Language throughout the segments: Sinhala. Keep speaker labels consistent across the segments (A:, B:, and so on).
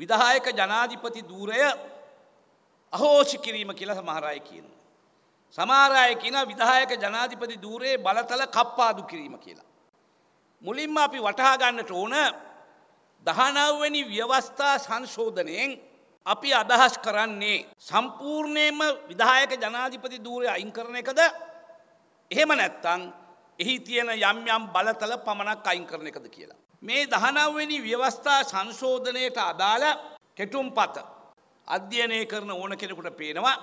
A: විදායක ජනාධිපති ධූරය අහෝෂි කිරීම කියලා සමහරය කියන. සමාරය කියන විදායක ජනාධිපති ධූරයේ බලතල කප්පාදු කිරීම කියලා. මුලින්ම අපි වටහා ගන්නට ඕන දහනව්වැනි ව්‍යවස්ථා සංශෝධනයෙන් අපි අදහස් කරන්නේ සම්පූර්ණයම විදායක ජනාධිපති ධූරය අයින් කරන එකද එහෙම නැත්තං එහි තියෙන යම් යම් බලතල පමණක් අයින් කරන එකද කියලා. මේ දහනවවෙනි ව්‍යවස්ථා සංශෝධනයට අදාළ කෙටුම් පත අධ්‍යයනය කරන ඕන කෙනෙකුට පේනවා.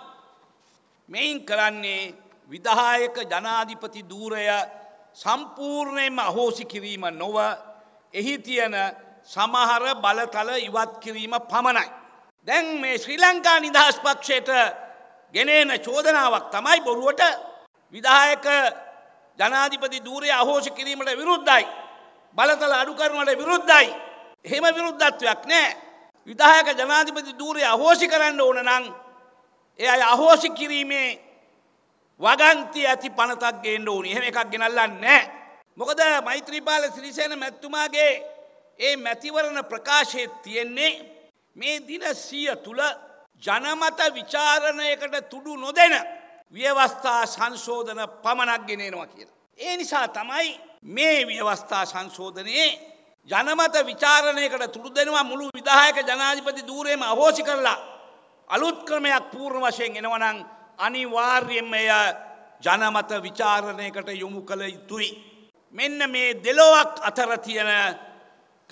A: මෙයින් කරන්නේ විදායක ජනාධිපති දූරය සම්පූර්ණයම අහෝසි කිරීම නොව එහි තියන සමහර බලතල ඉවත් කිරීම පමණයි. දැන් මේ ශ්‍රී ලංකා නිදහස් පක්ෂයට ගෙනේන චෝදනාවක් තමයි බොරුවට විදායක ජනාධිපති දූරය අහෝසි කිරීමට විරුද්ධයි. බලතල අඩු කරනට විරුද්ධයි. එහෙම විරුද්ධත්වයක් නෑ. විදාහක ජනාධිපති දූරය අහෝසි කරන්න ඕන නං එ අය අහෝසි කිරීමේ වගන්ති ඇති පනතක් ගේන්න ඕනි එහෙම එකක් ගෙනල්ලන්න නෑ. මොකද මෛත්‍රීපාල සිරිසයන මැත්තුමාගේ ඒ මැතිවරණ ප්‍රකාශය තියෙන්නේ මේ දින සිය තුළ ජනමත විචාරණයකට තුඩු නොදෙන ව්‍යවස්ථා සංශෝධන පමණක් ගෙනෙනවා කියලා. ඒ නිසා තමයි මේ ව්‍යවස්ථා සංශෝධනයේ ජනමත විචාරණයකට තුළු දෙනවා මුළු විදායක ජනාධිපති දූරේම අහෝසි කරලා අලුත් ක්‍රමයක් පූර්ණ වශයෙන් එනවනම් අනිවාර්යෙන්ම එය ජනමත විචාරණයකට යොමු කළ යුතුයි. මෙන්න මේ දෙලොවක් අතර තියෙන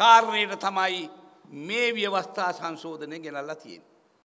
A: කාරණයට තමයි මේ ව්‍යවස්ථා සංශෝධනය ගෙනල්ලා තියෙන.